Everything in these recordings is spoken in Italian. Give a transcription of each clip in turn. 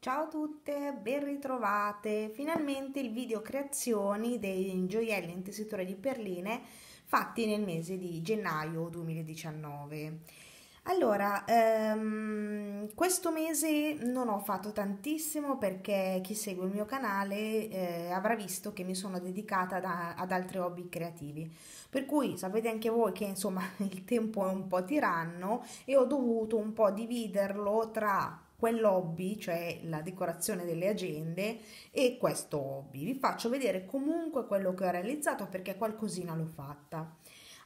Ciao a tutte, ben ritrovate! Finalmente il video creazioni dei gioielli in tessitura di perline fatti nel mese di gennaio 2019. Allora, ehm, questo mese non ho fatto tantissimo perché chi segue il mio canale eh, avrà visto che mi sono dedicata da, ad altri hobby creativi. Per cui sapete anche voi che insomma il tempo è un po' tiranno e ho dovuto un po' dividerlo tra quell'hobby, cioè la decorazione delle agende e questo hobby. Vi faccio vedere comunque quello che ho realizzato perché qualcosina l'ho fatta.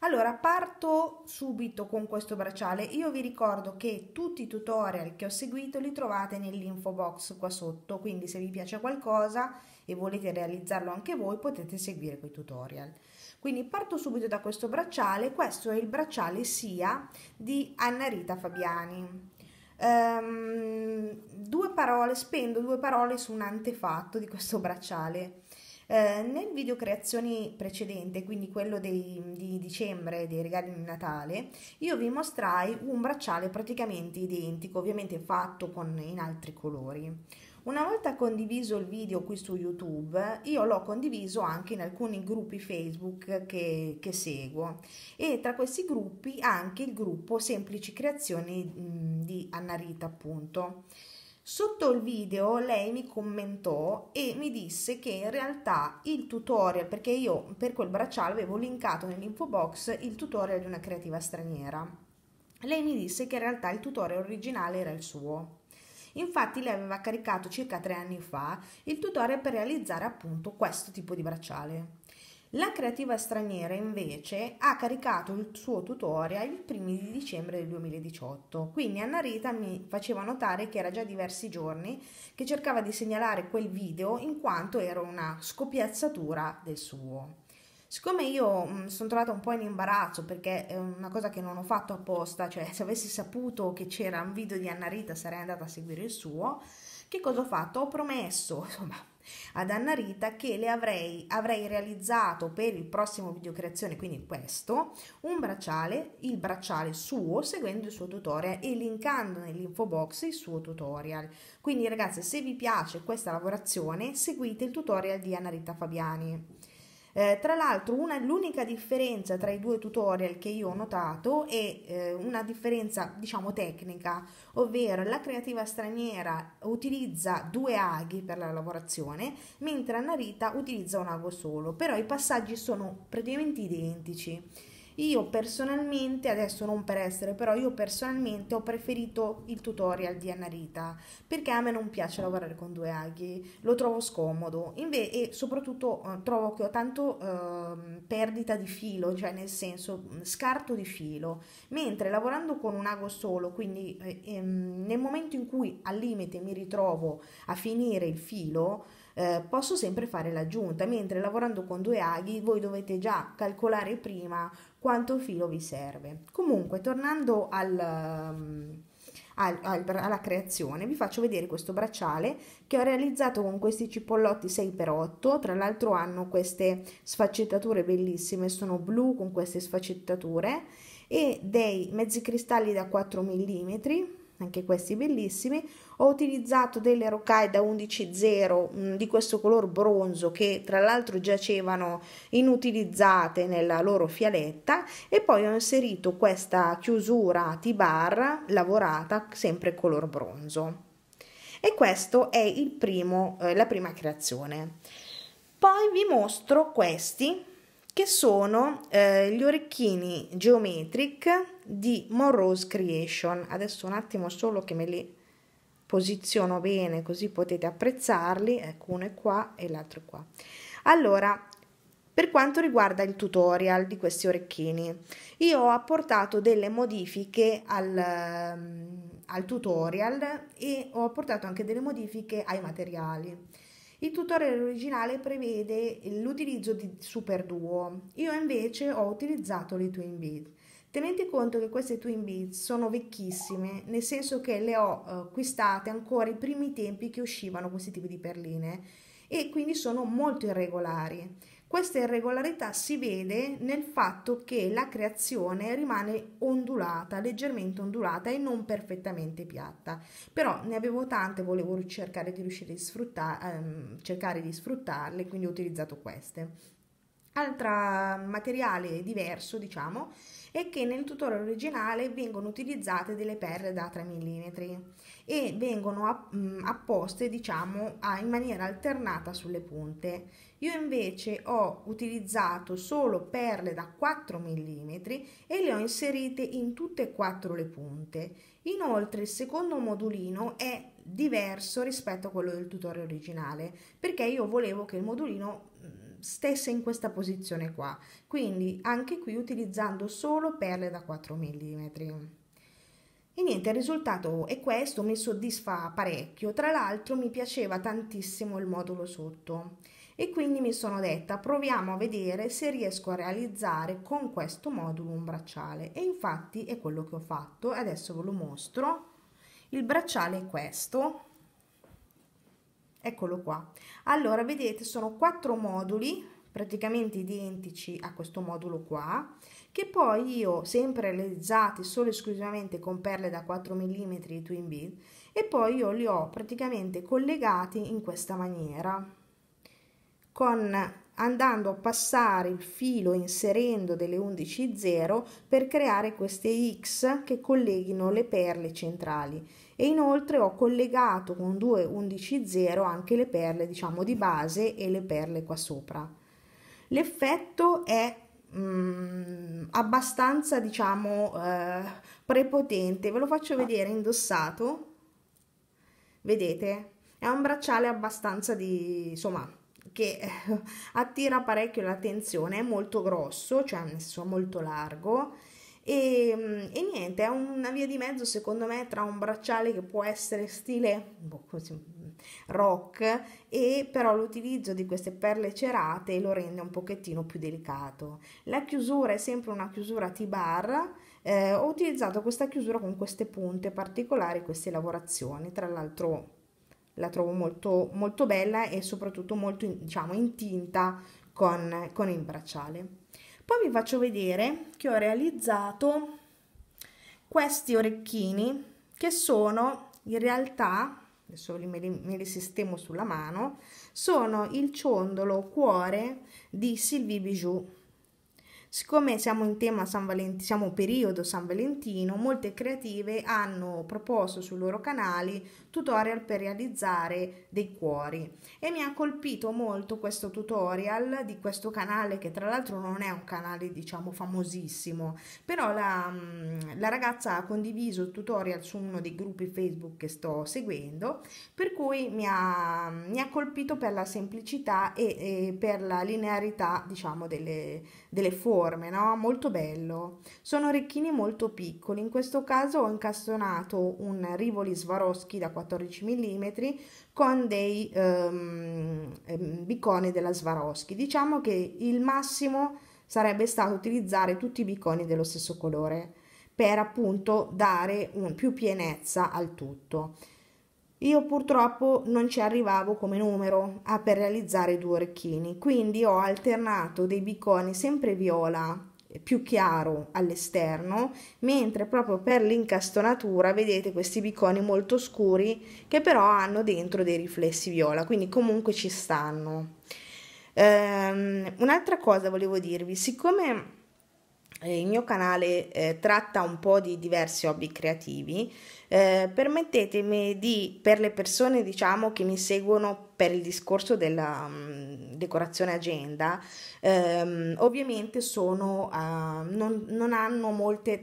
Allora, parto subito con questo bracciale. Io vi ricordo che tutti i tutorial che ho seguito li trovate nell'info box qua sotto, quindi se vi piace qualcosa e volete realizzarlo anche voi potete seguire quei tutorial. Quindi parto subito da questo bracciale, questo è il bracciale SIA di Anna Rita Fabiani. Um, due parole, spendo due parole su un antefatto di questo bracciale. Uh, nel video creazioni precedente, quindi quello dei, di dicembre dei regali di Natale, io vi mostrai un bracciale praticamente identico, ovviamente fatto con, in altri colori. Una volta condiviso il video qui su YouTube, io l'ho condiviso anche in alcuni gruppi Facebook che, che seguo e tra questi gruppi anche il gruppo Semplici Creazioni mh, di Annarita appunto. Sotto il video lei mi commentò e mi disse che in realtà il tutorial, perché io per quel bracciale avevo linkato nell'info box il tutorial di una creativa straniera, lei mi disse che in realtà il tutorial originale era il suo. Infatti lei aveva caricato circa tre anni fa il tutorial per realizzare appunto questo tipo di bracciale. La creativa straniera invece ha caricato il suo tutorial il 1 di dicembre del 2018, quindi Anna Rita mi faceva notare che era già diversi giorni che cercava di segnalare quel video in quanto era una scopiazzatura del suo. Siccome io mi sono trovata un po' in imbarazzo perché è una cosa che non ho fatto apposta, cioè se avessi saputo che c'era un video di Anna Rita sarei andata a seguire il suo, che cosa ho fatto? Ho promesso, insomma, ad Anna Rita che le avrei, avrei realizzato per il prossimo video creazione, quindi questo, un bracciale, il bracciale suo, seguendo il suo tutorial e linkando nell'info box il suo tutorial. Quindi ragazzi, se vi piace questa lavorazione, seguite il tutorial di Anna Rita Fabiani. Eh, tra l'altro una, l'unica differenza tra i due tutorial che io ho notato è eh, una differenza diciamo tecnica, ovvero la creativa straniera utilizza due aghi per la lavorazione, mentre Narita utilizza un ago solo, però i passaggi sono praticamente identici. Io personalmente, adesso non per essere, però io personalmente ho preferito il tutorial di Annarita perché a me non piace lavorare con due aghi, lo trovo scomodo Inve- e soprattutto eh, trovo che ho tanto eh, perdita di filo, cioè nel senso mm, scarto di filo, mentre lavorando con un ago solo, quindi eh, ehm, nel momento in cui al limite mi ritrovo a finire il filo, eh, posso sempre fare l'aggiunta, mentre lavorando con due aghi voi dovete già calcolare prima quanto filo vi serve. Comunque, tornando al, um, al, al, alla creazione, vi faccio vedere questo bracciale che ho realizzato con questi cipollotti 6x8, tra l'altro hanno queste sfaccettature bellissime, sono blu con queste sfaccettature e dei mezzi cristalli da 4 mm, anche questi bellissimi, ho utilizzato delle Rokai da 11.0 mm, di questo color bronzo che tra l'altro giacevano inutilizzate nella loro fialetta e poi ho inserito questa chiusura T-bar lavorata sempre color bronzo. E questo è il primo, eh, la prima creazione. Poi vi mostro questi che sono eh, gli orecchini geometric di Monroe's Creation. Adesso un attimo solo che me li posiziono bene così potete apprezzarli, ecco uno è qua e l'altro è qua. Allora, per quanto riguarda il tutorial di questi orecchini, io ho apportato delle modifiche al, ehm, al tutorial e ho apportato anche delle modifiche ai materiali. Il tutorial originale prevede l'utilizzo di Super Duo, io invece ho utilizzato le Twin Beat. Tenete conto che queste Twin Beats sono vecchissime, nel senso che le ho eh, acquistate ancora i primi tempi che uscivano questi tipi di perline e quindi sono molto irregolari. Questa irregolarità si vede nel fatto che la creazione rimane ondulata, leggermente ondulata e non perfettamente piatta. Però ne avevo tante, volevo cercare di riuscire a sfruttar- ehm, cercare di sfruttarle, quindi ho utilizzato queste. Altro materiale diverso, diciamo, è che nel tutorial originale vengono utilizzate delle perle da 3 mm e vengono mm, apposte, diciamo, in maniera alternata sulle punte. Io invece ho utilizzato solo perle da 4 mm e le ho inserite in tutte e quattro le punte. Inoltre il secondo modulino è diverso rispetto a quello del tutorial originale perché io volevo che il modulino mm, stesse in questa posizione qua quindi anche qui utilizzando solo perle da 4 mm e niente il risultato è questo mi soddisfa parecchio tra l'altro mi piaceva tantissimo il modulo sotto e quindi mi sono detta proviamo a vedere se riesco a realizzare con questo modulo un bracciale e infatti è quello che ho fatto adesso ve lo mostro il bracciale è questo eccolo qua allora vedete sono quattro moduli praticamente identici a questo modulo qua che poi io sempre realizzati solo e esclusivamente con perle da 4 mm twin bead e poi io li ho praticamente collegati in questa maniera con andando a passare il filo inserendo delle 11.0 per creare queste X che colleghino le perle centrali e inoltre ho collegato con due 11.0 anche le perle diciamo di base e le perle qua sopra. L'effetto è Mm, abbastanza diciamo eh, prepotente ve lo faccio vedere indossato vedete è un bracciale abbastanza di insomma che eh, attira parecchio l'attenzione, è molto grosso, cioè nel molto largo. E, mm, e, niente, è una via di mezzo secondo me tra un bracciale che può essere stile boh, così, mm, rock e però l'utilizzo di queste perle cerate lo rende un pochettino più delicato. La chiusura è sempre una chiusura T-bar, eh, ho utilizzato questa chiusura con queste punte particolari, queste lavorazioni, tra l'altro la trovo molto, molto bella e soprattutto molto diciamo in tinta con, con il bracciale poi vi faccio vedere che ho realizzato questi orecchini che sono in realtà adesso me li, me li sistemo sulla mano sono il ciondolo cuore di Sylvie Bijoux Siccome siamo in tema San Valentino, siamo periodo San Valentino, molte creative hanno proposto sui loro canali tutorial per realizzare dei cuori e mi ha colpito molto questo tutorial di questo canale che tra l'altro non è un canale diciamo famosissimo, però la, la ragazza ha condiviso il tutorial su uno dei gruppi Facebook che sto seguendo, per cui mi ha, mi ha colpito per la semplicità e, e per la linearità diciamo delle, delle forme uniforme, no? Molto bello. Sono orecchini molto piccoli, in questo caso ho incastonato un Rivoli Swarovski da 14 mm con dei um, biconi della Swarovski. Diciamo che il massimo sarebbe stato utilizzare tutti i biconi dello stesso colore per appunto dare un, più pienezza al tutto. Io purtroppo non ci arrivavo come numero a per realizzare due orecchini, quindi ho alternato dei bicconi sempre viola eh, più chiaro all'esterno, mentre proprio per l'incastonatura vedete questi bicconi molto scuri che però hanno dentro dei riflessi viola, quindi comunque ci stanno. Ehm, un'altra cosa volevo dirvi, siccome eh, il mio canale eh, tratta un po' di diversi hobby creativi, eh, permettetemi di, per le persone diciamo, che mi seguono per il discorso della mh, mm, decorazione agenda, ehm, ovviamente sono, uh, non, non, hanno molte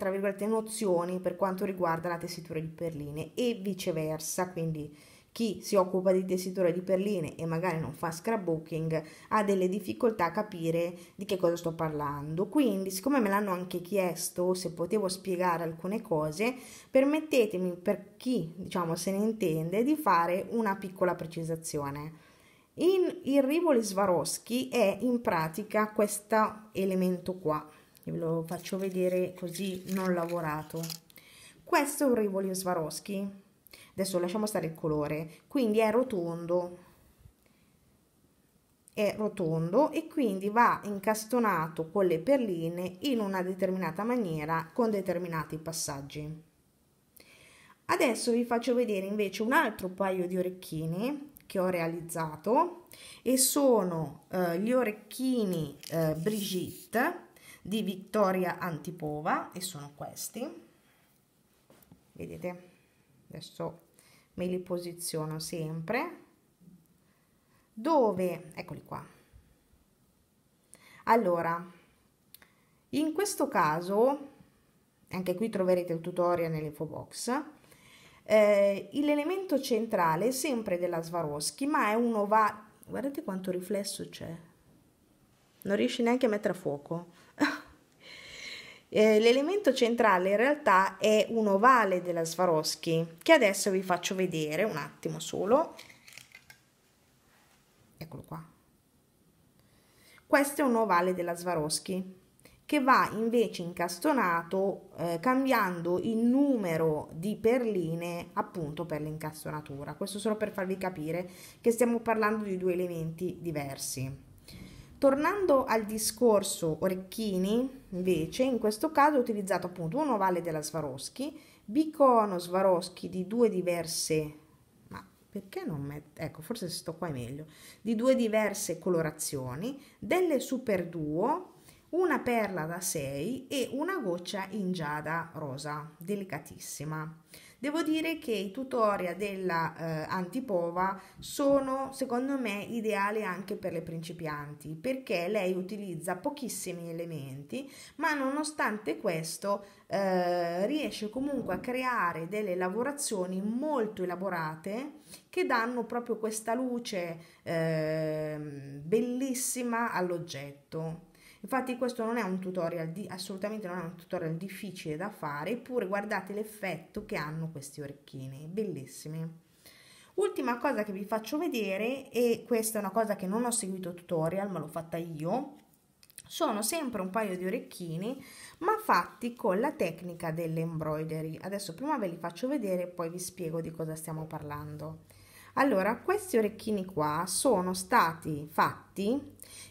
nozioni per quanto riguarda la tessitura di perline e viceversa, quindi chi si occupa di tessitura di perline e magari non fa scrapbooking ha delle difficoltà a capire di che cosa sto parlando. Quindi, siccome me l'hanno anche chiesto se potevo spiegare alcune cose, permettetemi per chi, diciamo, se ne intende di fare una piccola precisazione. In, il rivoli Swarovski è in pratica questo elemento qua, ve lo faccio vedere così non lavorato. Questo è un rivoli Swarovski, adesso lasciamo stare il colore quindi è rotondo è rotondo e quindi va incastonato con le perline in una determinata maniera con determinati passaggi adesso vi faccio vedere invece un altro paio di orecchini che ho realizzato e sono eh, gli orecchini eh, Brigitte di Vittoria Antipova e sono questi vedete adesso me li posiziono sempre dove eccoli qua allora in questo caso anche qui troverete il tutorial nell'info box eh, l'elemento centrale è sempre della Swarovski ma è uno va guardate quanto riflesso c'è non riesce neanche a mettere a fuoco eh, l'elemento centrale in realtà è un ovale della Swarovski che adesso vi faccio vedere un attimo solo. Eccolo qua. Questo è un ovale della Swarovski che va invece incastonato eh, cambiando il numero di perline appunto per l'incastonatura. Questo solo per farvi capire che stiamo parlando di due elementi diversi. Tornando al discorso orecchini, invece, in questo caso ho utilizzato appunto un ovale della Swarovski, bicono Swarovski di due diverse, ma perché non metto, ecco forse sto qua è meglio, di due diverse colorazioni, delle super duo, una perla da 6 e una goccia in giada rosa, delicatissima. Devo dire che i tutorial della eh, Antipova sono secondo me ideali anche per le principianti perché lei utilizza pochissimi elementi ma nonostante questo eh, riesce comunque a creare delle lavorazioni molto elaborate che danno proprio questa luce eh, bellissima all'oggetto. Infatti questo non è un tutorial, di, assolutamente non è un tutorial difficile da fare, eppure guardate l'effetto che hanno questi orecchini, bellissimi. Ultima cosa che vi faccio vedere, e questa è una cosa che non ho seguito tutorial, ma l'ho fatta io, sono sempre un paio di orecchini, ma fatti con la tecnica dell'embroidery. Adesso prima ve li faccio vedere e poi vi spiego di cosa stiamo parlando. Allora, questi orecchini qua sono stati fatti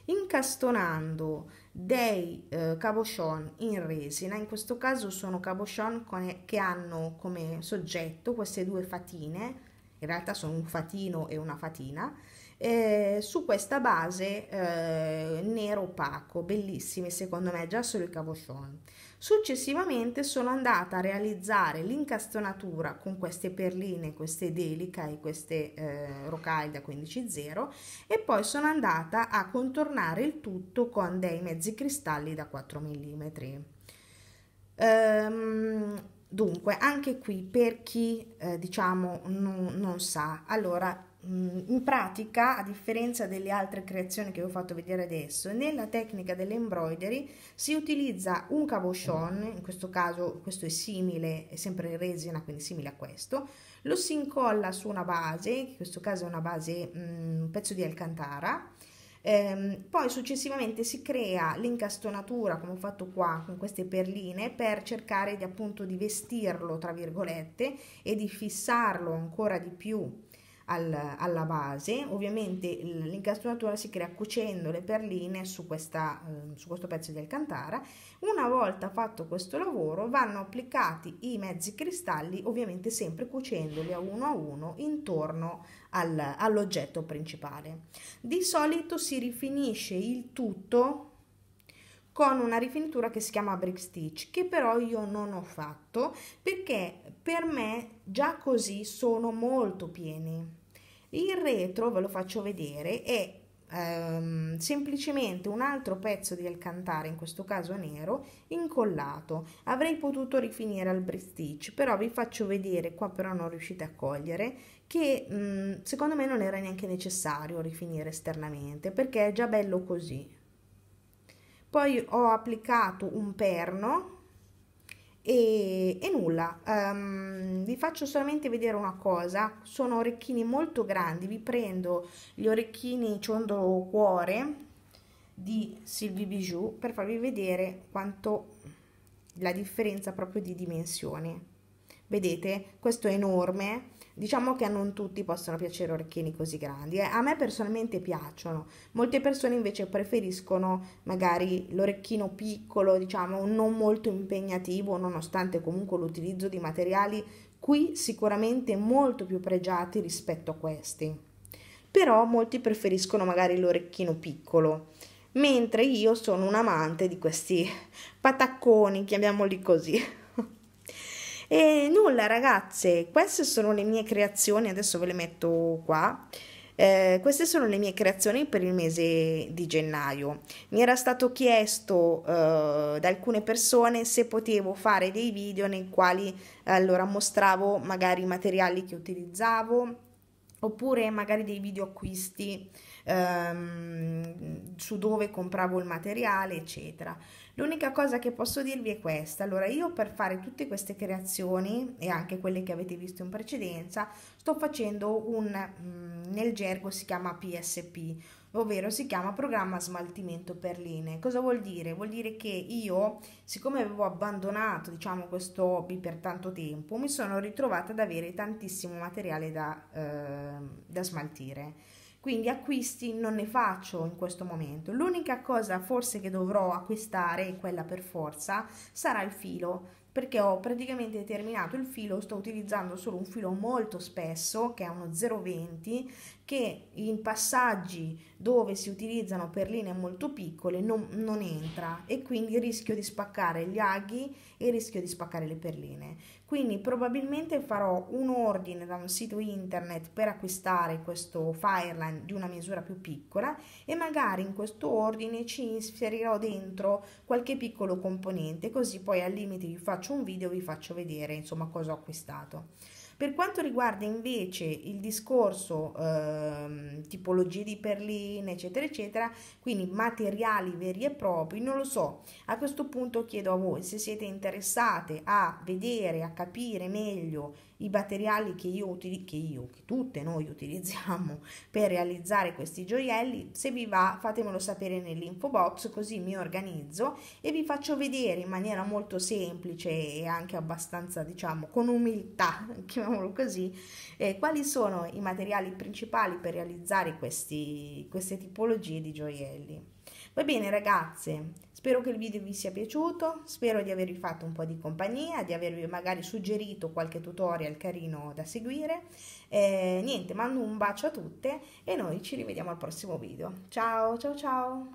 incastonando dei eh, cabochon in resina, in questo caso sono cabochon con, che hanno come soggetto queste due fatine, in realtà sono un fatino e una fatina, eh, su questa base eh, nero opaco, bellissimi secondo me, già solo i cabochon. Successivamente sono andata a realizzare l'incastonatura con queste perline, queste delica e queste eh, rocaille da 15.0 e poi sono andata a contornare il tutto con dei mezzi cristalli da 4 mm. Um, dunque, anche qui per chi eh, diciamo non, non sa, allora in pratica, a differenza delle altre creazioni che vi ho fatto vedere adesso, nella tecnica dell'embroidery si utilizza un cabochon, in questo caso questo è simile, è sempre in resina, quindi simile a questo, lo si incolla su una base, in questo caso è una base, un pezzo di alcantara, ehm, poi successivamente si crea l'incastonatura come ho fatto qua con queste perline per cercare di appunto di vestirlo tra virgolette e di fissarlo ancora di più al, alla base ovviamente l'incastonatura si crea cucendo le perline su, questa, ehm, su questo pezzo di alcantara una volta fatto questo lavoro vanno applicati i mezzi cristalli ovviamente sempre cucendoli a uno a uno intorno al, all'oggetto principale di solito si rifinisce il tutto con una rifinitura che si chiama brick stitch che però io non ho fatto perché per me già così sono molto pieni il retro, ve lo faccio vedere, è ehm, semplicemente un altro pezzo di alcantara, in questo caso nero, incollato. Avrei potuto rifinire al brick però vi faccio vedere, qua però non riuscite a cogliere, che mh, mm, secondo me non era neanche necessario rifinire esternamente, perché è già bello così. Poi ho applicato un perno e, e nulla, um, vi faccio solamente vedere una cosa, sono orecchini molto grandi, vi prendo gli orecchini ciondolo cuore di Sylvie Bijou per farvi vedere quanto la differenza proprio di dimensioni. Vedete, questo è enorme, Diciamo che a non tutti possono piacere orecchini così grandi. Eh. A me personalmente piacciono, molte persone invece preferiscono magari l'orecchino piccolo, diciamo non molto impegnativo, nonostante comunque l'utilizzo di materiali qui sicuramente molto più pregiati rispetto a questi. Però molti preferiscono magari l'orecchino piccolo mentre io sono un amante di questi patacconi, chiamiamoli così. E nulla ragazze, queste sono le mie creazioni, adesso ve le metto qua. Eh, queste sono le mie creazioni per il mese di gennaio. Mi era stato chiesto eh, da alcune persone se potevo fare dei video nei quali allora mostravo magari i materiali che utilizzavo oppure magari dei video acquisti ehm, su dove compravo il materiale eccetera L'unica cosa che posso dirvi è questa, allora io per fare tutte queste creazioni e anche quelle che avete visto in precedenza sto facendo un, mm, nel gergo si chiama PSP, ovvero si chiama programma smaltimento per linee. Cosa vuol dire? Vuol dire che io, siccome avevo abbandonato diciamo, questo hobby per tanto tempo, mi sono ritrovata ad avere tantissimo materiale da, eh, da smaltire quindi acquisti non ne faccio in questo momento. L'unica cosa forse che dovrò acquistare, quella per forza, sarà il filo perché ho praticamente terminato il filo, sto utilizzando solo un filo molto spesso che è uno 0,20 che in passaggi dove si utilizzano perline molto piccole non, non entra e quindi il rischio di spaccare gli aghi e il rischio di spaccare le perline. Quindi probabilmente farò un ordine da un sito internet per acquistare questo Fireline di una misura più piccola e magari in questo ordine ci inserirò dentro qualche piccolo componente così poi al limite vi faccio un video e vi faccio vedere insomma cosa ho acquistato. Per quanto riguarda invece il discorso eh, tipologie di perline, eccetera, eccetera, quindi materiali veri e propri, non lo so. A questo punto chiedo a voi se siete interessate a vedere, a capire meglio i materiali che io, che io, che tutte noi utilizziamo per realizzare questi gioielli, se vi va fatemelo sapere nell'info box così mi organizzo e vi faccio vedere in maniera molto semplice e anche abbastanza diciamo con umiltà, chiamiamolo così, eh, quali sono i materiali principali per realizzare questi, queste tipologie di gioielli. Va bene ragazze, Spero che il video vi sia piaciuto, spero di avervi fatto un po' di compagnia, di avervi magari suggerito qualche tutorial carino da seguire. Eh, niente, mando un bacio a tutte e noi ci rivediamo al prossimo video. Ciao, ciao, ciao!